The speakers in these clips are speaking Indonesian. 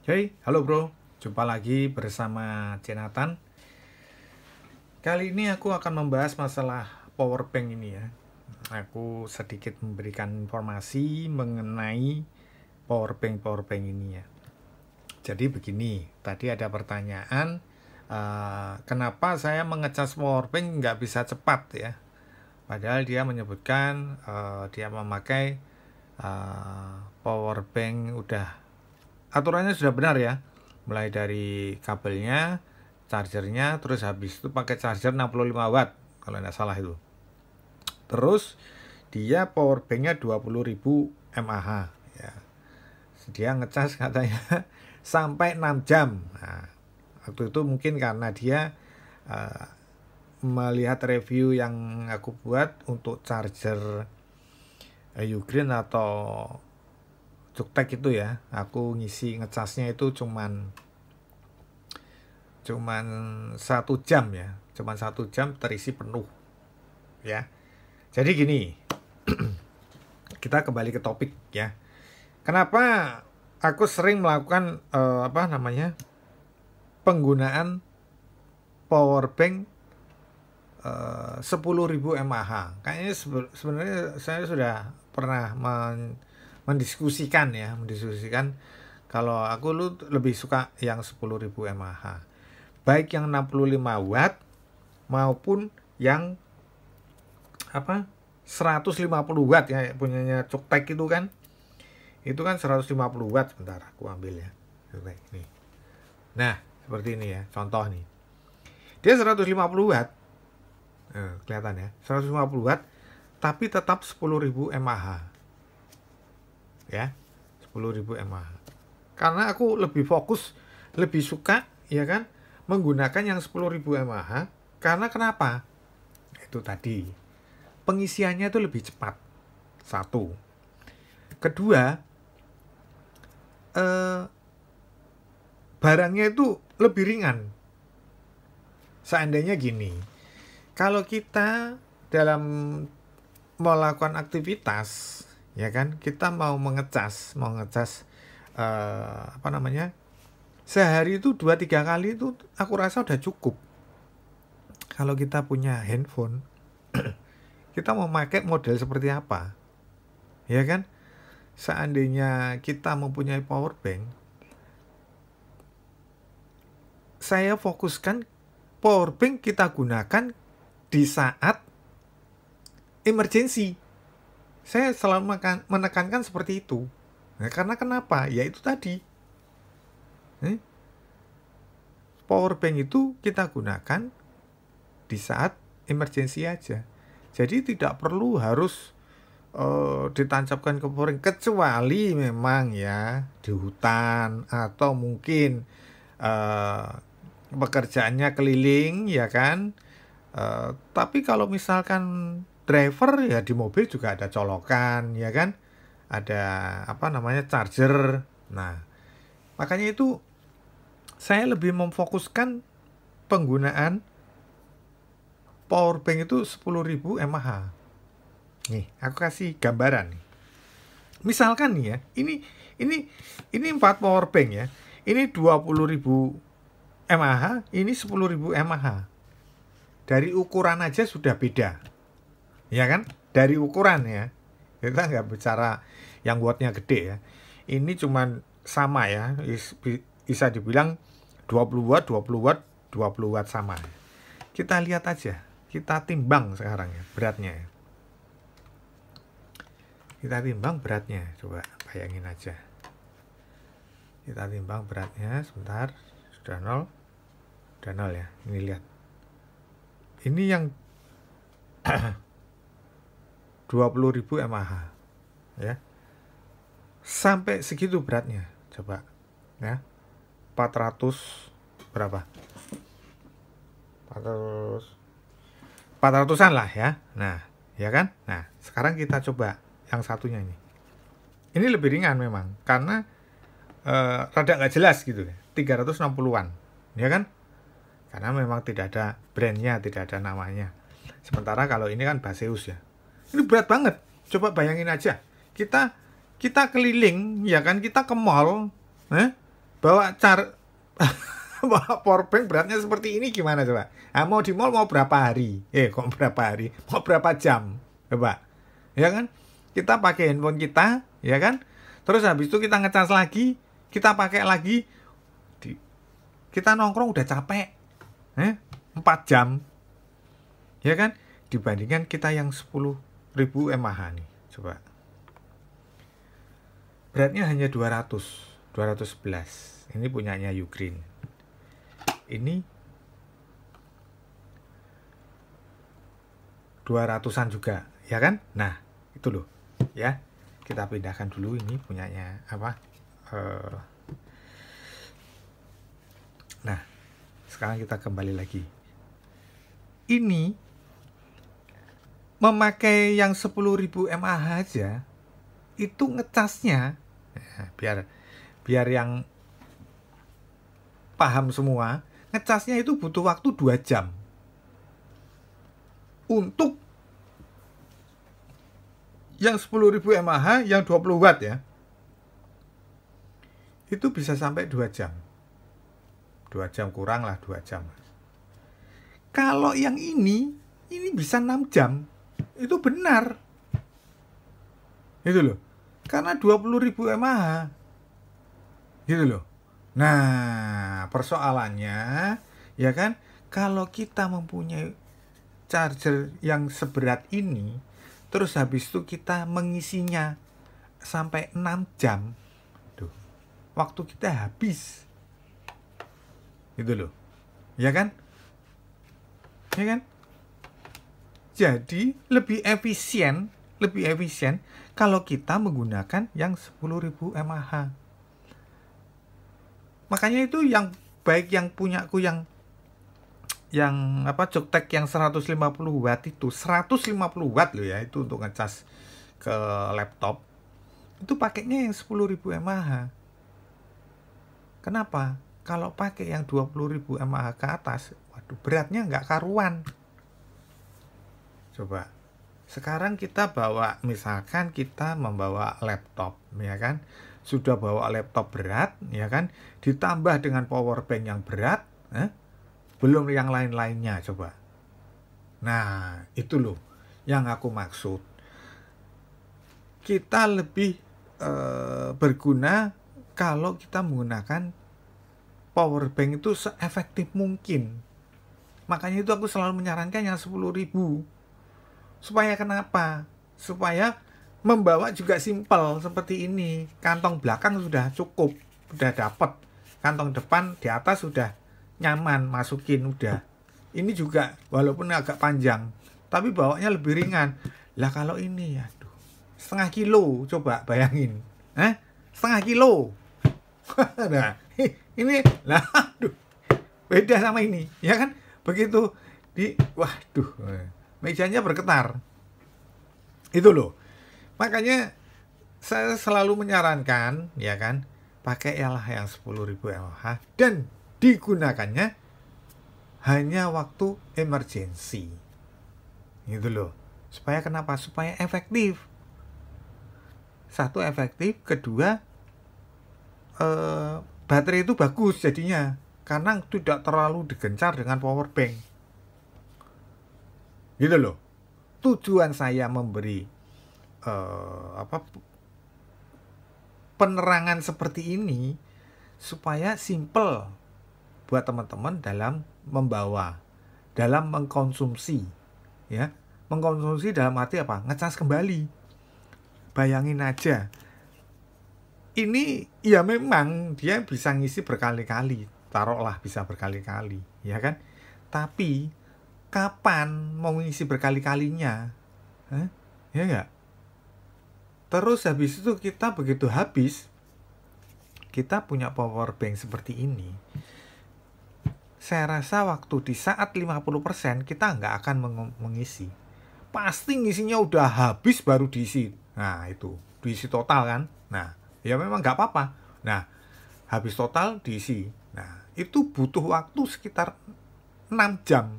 Hey, halo bro, jumpa lagi bersama Jenatan. Kali ini aku akan membahas masalah power bank ini ya. Aku sedikit memberikan informasi mengenai power bank power bank ini ya. Jadi begini, tadi ada pertanyaan uh, kenapa saya mengecas power bank nggak bisa cepat ya? Padahal dia menyebutkan uh, dia memakai uh, power bank udah aturannya sudah benar ya mulai dari kabelnya chargernya terus habis itu pakai charger 65 watt kalau tidak salah itu terus dia power banknya 20.000 mAh ya dia ngecas katanya sampai 6 jam nah, waktu itu mungkin karena dia uh, melihat review yang aku buat untuk charger eh, Ukraine atau Juktek itu ya aku ngisi ngecasnya itu cuman cuman satu jam ya cuman satu jam terisi penuh ya jadi gini kita kembali ke topik ya kenapa aku sering melakukan uh, apa namanya penggunaan power bank eh, sepuluh ribu mAh kayaknya sebenarnya saya sudah pernah men mendiskusikan ya mendiskusikan kalau aku lu lebih suka yang 10.000 mAh baik yang 65 watt maupun yang apa 150 watt ya punyanya cuktek itu kan itu kan 150 watt sebentar aku ambil ya ini nah seperti ini ya contoh nih dia 150 watt eh, kelihatan ya 150 watt tapi tetap 10.000 mAh ya 10.000 mAh karena aku lebih fokus lebih suka ya kan menggunakan yang 10.000 mAh karena kenapa itu tadi pengisiannya itu lebih cepat satu kedua eh, barangnya itu lebih ringan seandainya gini kalau kita dalam melakukan aktivitas ya kan kita mau mengecas mau ngecas uh, apa namanya sehari itu dua tiga kali itu aku rasa udah cukup kalau kita punya handphone kita mau pakai model seperti apa ya kan seandainya kita mempunyai power bank saya fokuskan power bank kita gunakan di saat emergency saya selalu menekankan seperti itu. Nah, karena kenapa? Ya itu tadi. Eh? Power bank itu kita gunakan di saat emergensi aja. Jadi tidak perlu harus uh, ditancapkan ke power bank kecuali memang ya di hutan atau mungkin uh, pekerjaannya keliling ya kan. Uh, tapi kalau misalkan driver ya di mobil juga ada colokan ya kan ada apa namanya charger nah makanya itu saya lebih memfokuskan penggunaan power bank itu 10.000 mAh nih aku kasih gambaran misalkan nih ya ini ini ini 4 power bank ya ini 20.000 mAh ini 10.000 mAh dari ukuran aja sudah beda ya kan? Dari ukuran ya. Kita nggak bicara yang wattnya gede ya. Ini cuman sama ya, bisa dibilang 20 watt, 20 watt, 20 watt sama. Kita lihat aja, kita timbang sekarang ya beratnya ya. Kita timbang beratnya, coba bayangin aja. Kita timbang beratnya sebentar, sudah nol, sudah nol ya. Ini lihat. Ini yang 20.000 mAh ya sampai segitu beratnya coba ya 400 berapa 400 400an lah ya nah ya kan nah sekarang kita coba yang satunya ini ini lebih ringan memang karena e, rada nggak jelas gitu ya 360an ya kan karena memang tidak ada brandnya tidak ada namanya sementara kalau ini kan Baseus ya ini berat banget. Coba bayangin aja. Kita kita keliling, ya kan? Kita ke mall, eh? bawa car bawa powerbank beratnya seperti ini gimana coba? Ah, mau di mall mau berapa hari? Eh, kok berapa hari? Mau berapa jam? Coba. Ya kan? Kita pakai handphone kita, ya kan? Terus habis itu kita ngecas lagi, kita pakai lagi. Di, kita nongkrong udah capek. Eh, 4 jam. Ya kan? Dibandingkan kita yang 10 1000 mAh nih coba beratnya hanya 200 211 ini punyanya Ugreen ini 200-an juga ya kan nah itu loh ya kita pindahkan dulu ini punyanya apa uh, nah sekarang kita kembali lagi ini memakai yang 10.000 mAh aja itu ngecasnya ya, biar biar yang paham semua ngecasnya itu butuh waktu 2 jam untuk yang 10.000 mAh yang 20 watt ya itu bisa sampai 2 jam 2 jam kurang lah 2 jam kalau yang ini ini bisa 6 jam itu benar itu loh karena 20 ribu mAh gitu loh nah persoalannya ya kan kalau kita mempunyai charger yang seberat ini terus habis itu kita mengisinya sampai 6 jam tuh waktu kita habis gitu loh ya kan ya kan jadi lebih efisien, lebih efisien kalau kita menggunakan yang 10.000 mAh. Makanya itu yang baik yang punyaku yang yang apa joktek yang 150 watt itu 150 watt loh ya itu untuk ngecas ke laptop itu pakainya yang 10.000 mAh kenapa kalau pakai yang 20.000 mAh ke atas waduh beratnya nggak karuan coba sekarang kita bawa misalkan kita membawa laptop ya kan sudah bawa laptop berat ya kan ditambah dengan power bank yang berat eh? belum yang lain-lainnya coba nah itu loh yang aku maksud kita lebih eh, berguna kalau kita menggunakan power bank itu seefektif mungkin makanya itu aku selalu menyarankan yang 10.000 ribu Supaya kenapa? Supaya membawa juga simpel seperti ini. Kantong belakang sudah cukup, sudah dapat. Kantong depan di atas sudah nyaman, masukin udah. Ini juga walaupun agak panjang, tapi bawanya lebih ringan. Lah kalau ini ya setengah kilo coba bayangin. nah Setengah kilo. nah, ini lah aduh beda sama ini ya kan begitu di waduh mejanya bergetar. Itu loh. Makanya saya selalu menyarankan, ya kan, pakai LH yang 10.000 LH dan digunakannya hanya waktu emergensi. itu loh. Supaya kenapa? Supaya efektif. Satu efektif, kedua eh, baterai itu bagus jadinya karena tidak terlalu digencar dengan power bank gitu loh tujuan saya memberi uh, apa penerangan seperti ini supaya simple buat teman-teman dalam membawa dalam mengkonsumsi ya mengkonsumsi dalam arti apa ngecas kembali bayangin aja ini ya memang dia bisa ngisi berkali-kali taruhlah bisa berkali-kali ya kan tapi kapan mau ngisi berkali-kalinya eh, ya enggak terus habis itu kita begitu habis kita punya power bank seperti ini saya rasa waktu di saat 50% kita nggak akan meng mengisi pasti ngisinya udah habis baru diisi nah itu diisi total kan nah ya memang nggak apa-apa nah habis total diisi nah itu butuh waktu sekitar 6 jam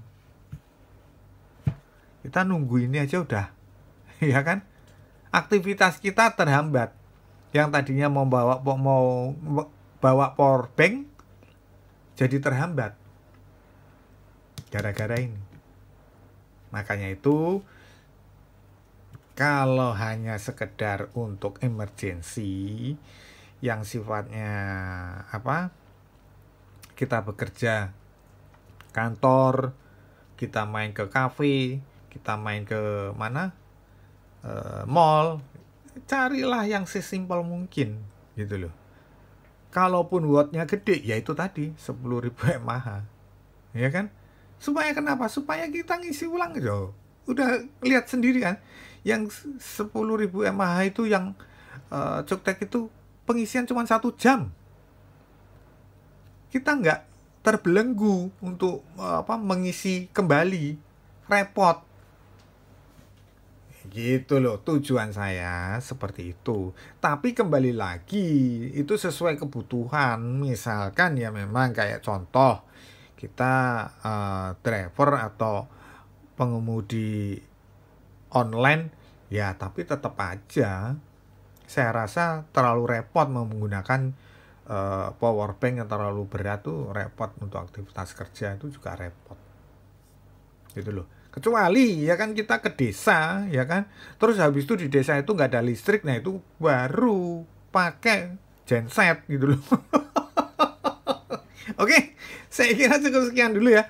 kita nunggu ini aja udah, ya kan? Aktivitas kita terhambat. Yang tadinya mau bawa mau bawa power bank jadi terhambat gara-gara ini. Makanya itu kalau hanya sekedar untuk emergensi yang sifatnya apa? Kita bekerja kantor, kita main ke kafe, kita main ke mana e, mall carilah yang sesimpel mungkin gitu loh kalaupun wattnya gede ya itu tadi 10.000 mAh ya kan supaya kenapa supaya kita ngisi ulang gitu udah lihat sendiri kan yang 10.000 mAh itu yang uh, eh, coktek itu pengisian cuma satu jam kita nggak terbelenggu untuk eh, apa mengisi kembali repot Gitu loh, tujuan saya seperti itu. Tapi kembali lagi, itu sesuai kebutuhan. Misalkan ya memang kayak contoh, kita uh, driver atau pengemudi online, ya tapi tetap aja saya rasa terlalu repot menggunakan uh, power bank yang terlalu berat tuh repot untuk aktivitas kerja itu juga repot. Gitu loh kecuali ya kan kita ke desa ya kan terus habis itu di desa itu nggak ada listrik nah itu baru pakai genset gitu loh oke saya kira cukup sekian dulu ya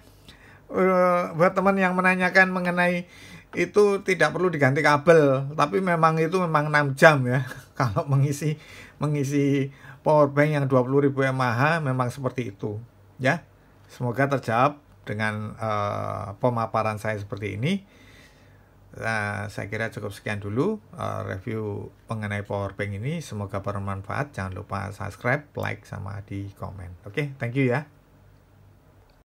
eh, buat teman yang menanyakan mengenai itu tidak perlu diganti kabel tapi memang itu memang 6 jam ya kalau mengisi mengisi power bank yang 20.000 mAh memang seperti itu ya semoga terjawab dengan uh, pemaparan saya seperti ini Nah, saya kira cukup sekian dulu uh, review mengenai powerbank ini. Semoga bermanfaat. Jangan lupa subscribe, like, sama di komen. Oke, okay, thank you ya.